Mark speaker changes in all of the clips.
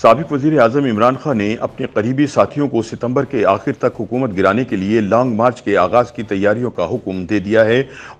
Speaker 1: सबक वजी अजम इमरान खान ने अपने करीबी साथियों को सितंबर के आखिर तक हुकूमत गिराने के लिए लॉन्ग मार्च के आगाज़ की तैयारियों का हुक्म दे दिया है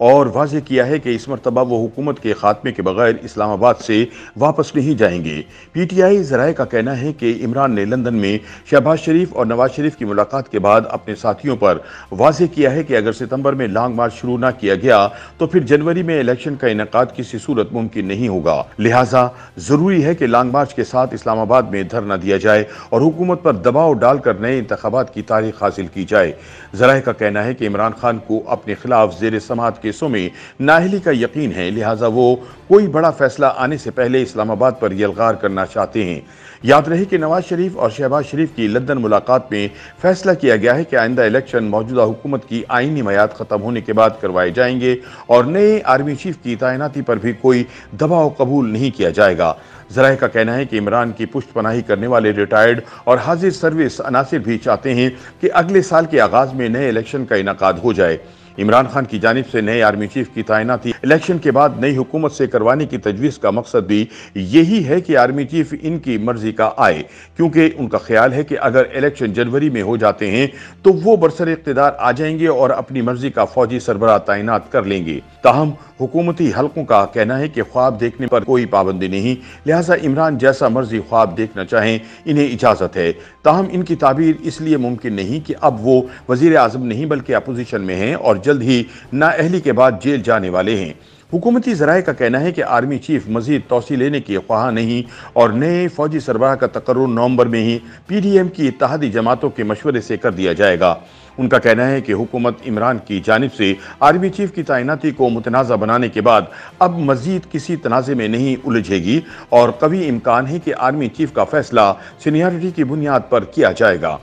Speaker 1: और वाज किया है कि इस मरतबा वो हुकूमत के खात्मे के बगैर इस्लामाबाद से वापस नहीं जाएंगे पी टी आई जराए का कहना है कि इमरान ने लंदन में शहबाज शरीफ और नवाज शरीफ की मुलाकात के बाद अपने साथियों पर वाज किया है कि अगर सितम्बर में लॉन्ग मार्च शुरू न किया गया तो फिर जनवरी में इलेक्शन का इनका किसी सूरत मुमकिन नहीं होगा लिहाजा ज़रूरी है कि लॉन्ग मार्च के साथ इस्लामाबाद इलाहाबाद में धरना दिया जाए और हुकूमत पर दबाव डालकर नए इंतबात की तारीख हासिल की जाए जरा का कहना है कि इमरान खान को अपने खिलाफ जेर समात केसों में नाहली का यकीन है लिहाजा वो कोई बड़ा फैसला आने से पहले इस्लामाबाद पर यलगार करना चाहते हैं याद रहे कि नवाज शरीफ और शहबाज शरीफ की लंदन मुलाकात में फैसला किया गया है कि आइंदा इलेक्शन मौजूदा हुकूमत की आइनी मैयाद खत्म होने के बाद करवाए जाएंगे और नए आर्मी चीफ की तैनाती पर भी कोई दबाव कबूल नहीं किया जाएगा जराए का कहना है कि इमरान की पुष्ट पनाही करने वाले रिटायर्ड और हाजिर सर्विस अनासर भी चाहते हैं कि अगले साल के आगाज़ में नए इलेक्शन का इनका हो जाए इमरान खान की जानब से नए आर्मी चीफ की तैनाती इलेक्शन के बाद नई हुकूमत से करवाने की तजवीज़ का मकसद भी यही है कि आर्मी चीफ इनकी मर्जी का आए क्योंकि उनका ख्याल है कि अगर इलेक्शन जनवरी में हो जाते हैं तो वो बरसर इकतदार आ जाएंगे और अपनी मर्जी का फौजी सरबरा तैनात कर लेंगे ताहम हुकूमती हलकों का कहना है कि ख्वाब देखने पर कोई पाबंदी नहीं लिहाजा इमरान जैसा मर्जी ख्वाब देखना चाहें इन्हें इजाज़त है ताहम इनकी ताबीर इसलिए मुमकिन नहीं कि अब वो वजीर अजम नहीं बल्कि अपोजिशन में हैं और जल्द ही नाअहली के बाद जेल जाने वाले हैं हुकूमती जराए का कहना है कि आर्मी चीफ मजीद तोसी लेने की ख्वाह नहीं और नए फौजी सरबराह का तकर्र नवंबर में ही पी डी एम की इतिहादी जमातों के मशवरे से कर दिया जाएगा उनका कहना है कि हुकूमत इमरान की जानब से आर्मी चीफ की तैनाती को मुतनाज़ बनाने के बाद अब मजीद किसी तनाज़े में नहीं उलझेगी और कभी इम्कान है कि आर्मी चीफ का फैसला सीनियरिटी की बुनियाद पर किया जाएगा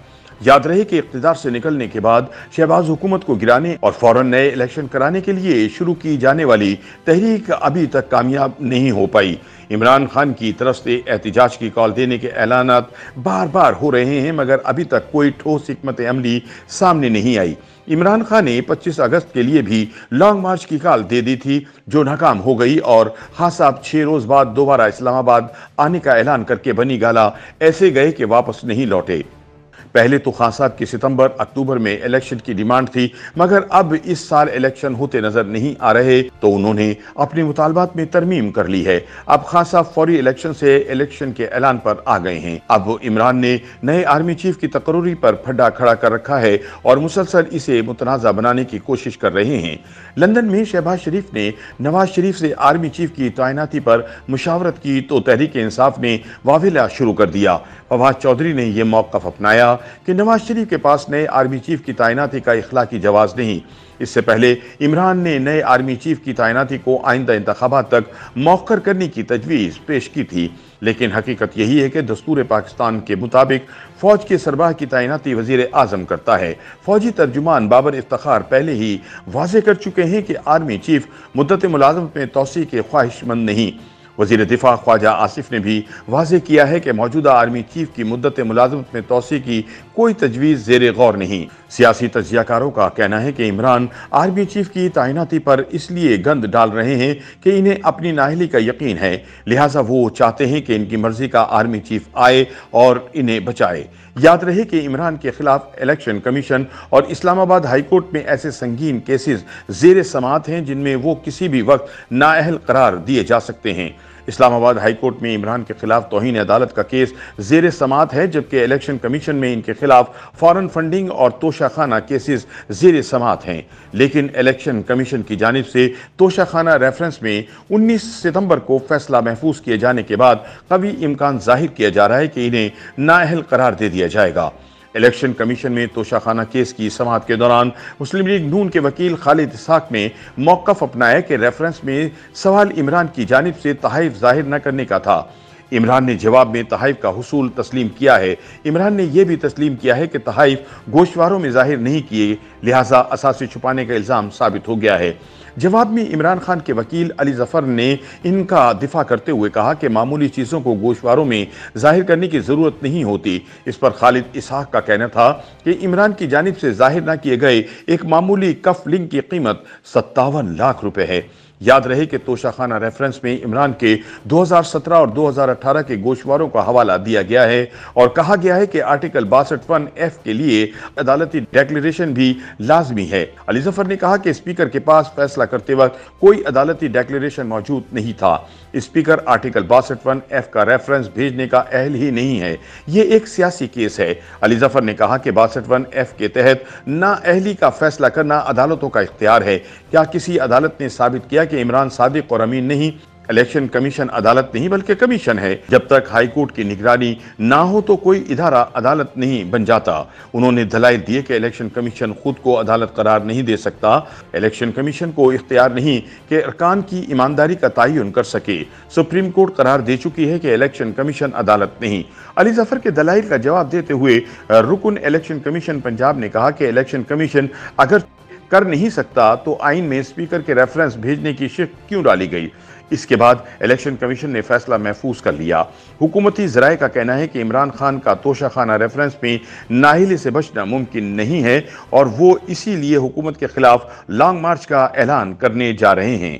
Speaker 1: याद रहे कि इकतदार से निकलने के बाद शहबाज हुकूमत को गिराने और फौरन नए इलेक्शन कराने के लिए शुरू की जाने वाली तहरीक अभी तक कामयाब नहीं हो पाई इमरान खान की तरफ से एहतजाज की कॉल देने के ऐलान बार बार हो रहे हैं मगर अभी तक कोई ठोस हमत अमली सामने नहीं आई इमरान खान ने 25 अगस्त के लिए भी लॉन्ग मार्च की कॉल दे दी थी जो नाकाम हो गई और हाँ साहब छः रोज़ बाद दोबारा इस्लामाबाद आने का ऐलान करके बनी गाला ऐसे गए कि वापस नहीं लौटे पहले तो खान साहब की सितंबर अक्टूबर में इलेक्शन की डिमांड थी मगर अब इस साल इलेक्शन होते नजर नहीं आ रहे तो उन्होंने अपने मुतालबात में तरमीम कर ली है अब खान साहब फौरी इलेक्शन से इलेक्शन के ऐलान पर आ गए हैं अब इमरान ने नए आर्मी चीफ की तकरूरी पर फड्डा खड़ा कर रखा है और मुसलसल इसे मुतनाज़ा बनाने की कोशिश कर रहे हैं लंदन में शहबाज शरीफ ने नवाज शरीफ से आर्मी चीफ की तैनाती पर मुशावरत की तो तहरीक इंसाफ ने वाविला शुरू कर दिया फवाद चौधरी ने यह मौकफ अपनाया कि नवाज शरीफ के पास नए आर्मी चीफ की तैनाती का इखलाकी जवाब नहीं इससे पहले इमरान ने नए आर्मी चीफ की तैनाती को आइंदा इंतबात तक मौखर करने की तजवीज़ पेश की थी लेकिन हकीकत यही है कि दस्तूर पाकिस्तान के मुताबिक फ़ौज के सरबाह की तैनाती वजीर आजम करता है फ़ौजी तर्जुमान बाबर इफ्तार पहले ही वाजे कर चुके हैं कि आर्मी चीफ मुद्दत मुलाजमत में तोसी के ख्वाहिशमंद नहीं वजीर दिफा ख्वाजा आसिफ ने भी वाज किया है कि मौजूदा आर्मी चीफ की मुद्दत मुलाजमत में तोसी की कोई तजवीज़ जेर गौर नहीं सियासी तजियाकारों का कहना है कि इमरान आर्मी चीफ की तैनाती पर इसलिए गंद डाल रहे हैं कि इन्हें अपनी नाहली का यकीन है लिहाजा वो चाहते हैं कि इनकी मर्जी का आर्मी चीफ आए और इन्हें बचाए याद रहे कि इमरान के खिलाफ इलेक्शन कमीशन और इस्लामाबाद हाईकोर्ट में ऐसे संगीन केसेस जेर समात हैं जिनमें वो किसी भी वक्त नाअहल करार दिए जा सकते हैं इस्लामाबाद हाईकोर्ट में इमरान के खिलाफ तोहन अदालत का केस जेर समात है जबकि इलेक्शन कमीशन में इनके खिलाफ फॉरन फंडिंग और तोशाखाना केसेस जेर समात हैं लेकिन इलेक्शन कमीशन की जानब से तोशाखाना रेफरेंस में उन्नीस सितम्बर को फैसला महफूज किए जाने के बाद कभी इम्कान जाहिर किया जा रहा है कि इन्हें नाअहल करार दे दिया जाएगा इलेक्शन कमीशन में तोशाखाना केस की समात के दौरान मुस्लिम लीग नून के वकील खालिद इसहाक ने मौकफ अपनाया कि रेफरेंस में सवाल इमरान की जानब से तहफ जाहिर न करने का था इमरान ने जवाब में तहफ का हसूल तस्लीम किया है इमरान ने यह भी तस्लीम किया है कि तहफ गोशवारों में जाहिर नहीं किए लिहाजा असासी छुपाने का इल्ज़ाम साबित हो गया है जवाब में इमरान खान के वकील अली जफर ने इनका दिफा करते हुए कहा कि मामूली चीज़ों को गोशवारों में जाहिर करने की ज़रूरत नहीं होती इस पर खालिद इसहाक का कहना था कि इमरान की जानब से जाहिर ना किए गए एक मामूली कफ लिंग की कीमत सत्तावन लाख रुपए है याद रहे कि तोशाखाना रेफरेंस में इमरान के 2017 और 2018 के गोशवारों का हवाला दिया गया है और कहा गया है कि आर्टिकल बासठ वन एफ के लिए अदालती डेक्लेरेशन भी लाजमी है अली जफर ने कहा कि स्पीकर के पास फैसला करते वक्त कोई अदालती डेक्लेशन मौजूद नहीं था स्पीकर आर्टिकल बासठ वन एफ का रेफरेंस भेजने का अहल ही नहीं है ये एक सियासी केस है अली जफर ने कहा कि बासठ वन एफ के तहत नाअहली का फैसला करना अदालतों का इख्तियार है क्या किसी अदालत ने साबित किया कि इमरान सादिक और अमीन नहीं इलेक्शन कमीशन अदालत नहीं बल्कि कमीशन है जब तक हाईकोर्ट की निगरानी ना हो तो कोई इधारा अदालत नहीं बन जाता उन्होंने दलाई दिए कि इलेक्शन कमीशन खुद को अदालत करार नहीं दे सकता इलेक्शन कमीशन को इख्तियार नहीं कि अरकान की ईमानदारी का तयन कर सके सुप्रीम कोर्ट करार दे चुकी है कि इलेक्शन कमीशन अदालत नहीं अली जफर के दलाइल का जवाब देते हुए रुकन इलेक्शन कमीशन पंजाब ने कहा कि इलेक्शन कमीशन अगर कर नहीं सकता तो आइन में स्पीकर के रेफरेंस भेजने की शिफ्ट क्यों डाली गई इसके बाद इलेक्शन कमीशन ने फैसला महफूज कर लिया हुकूमती जराए का कहना है कि इमरान खान का तोशाखाना रेफरेंस में नाहली से बचना मुमकिन नहीं है और वो इसीलिए हुकूमत के खिलाफ लॉन्ग मार्च का ऐलान करने जा रहे हैं